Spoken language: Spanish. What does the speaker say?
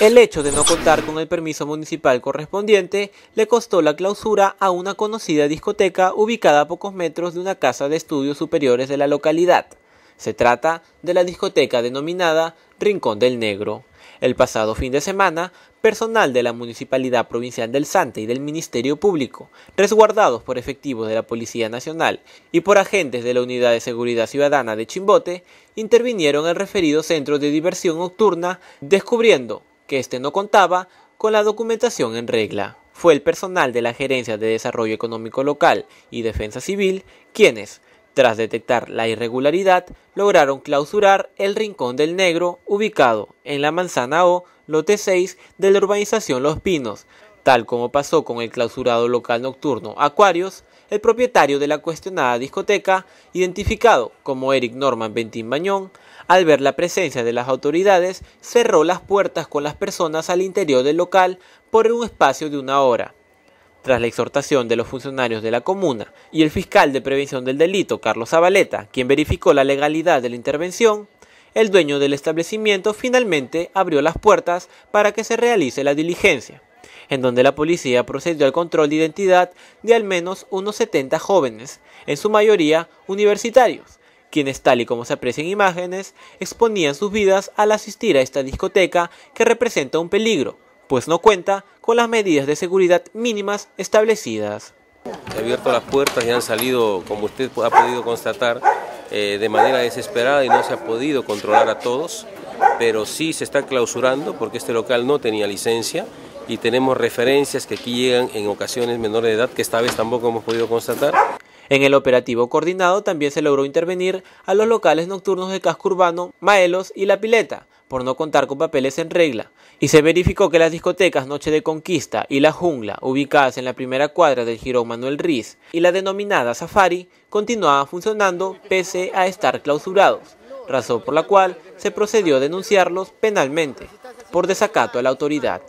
El hecho de no contar con el permiso municipal correspondiente le costó la clausura a una conocida discoteca ubicada a pocos metros de una casa de estudios superiores de la localidad. Se trata de la discoteca denominada Rincón del Negro. El pasado fin de semana, personal de la Municipalidad Provincial del Sante y del Ministerio Público, resguardados por efectivos de la Policía Nacional y por agentes de la Unidad de Seguridad Ciudadana de Chimbote, intervinieron en el referido centro de diversión nocturna, descubriendo que éste no contaba con la documentación en regla. Fue el personal de la Gerencia de Desarrollo Económico Local y Defensa Civil quienes, tras detectar la irregularidad, lograron clausurar el Rincón del Negro ubicado en la manzana O, lote 6 de la urbanización Los Pinos, tal como pasó con el clausurado local nocturno Acuarios, el propietario de la cuestionada discoteca, identificado como Eric Norman Bentín Bañón, al ver la presencia de las autoridades, cerró las puertas con las personas al interior del local por un espacio de una hora. Tras la exhortación de los funcionarios de la comuna y el fiscal de prevención del delito, Carlos Zabaleta, quien verificó la legalidad de la intervención, el dueño del establecimiento finalmente abrió las puertas para que se realice la diligencia, en donde la policía procedió al control de identidad de al menos unos 70 jóvenes, en su mayoría universitarios, quienes tal y como se aprecian imágenes, exponían sus vidas al asistir a esta discoteca que representa un peligro, pues no cuenta con las medidas de seguridad mínimas establecidas. He abierto las puertas y han salido, como usted ha podido constatar, eh, de manera desesperada y no se ha podido controlar a todos, pero sí se está clausurando porque este local no tenía licencia y tenemos referencias que aquí llegan en ocasiones menores de edad que esta vez tampoco hemos podido constatar. En el operativo coordinado también se logró intervenir a los locales nocturnos de Casco Urbano, Maelos y La Pileta, por no contar con papeles en regla, y se verificó que las discotecas Noche de Conquista y La Jungla, ubicadas en la primera cuadra del giro Manuel Riz y la denominada Safari, continuaban funcionando pese a estar clausurados, razón por la cual se procedió a denunciarlos penalmente por desacato a la autoridad.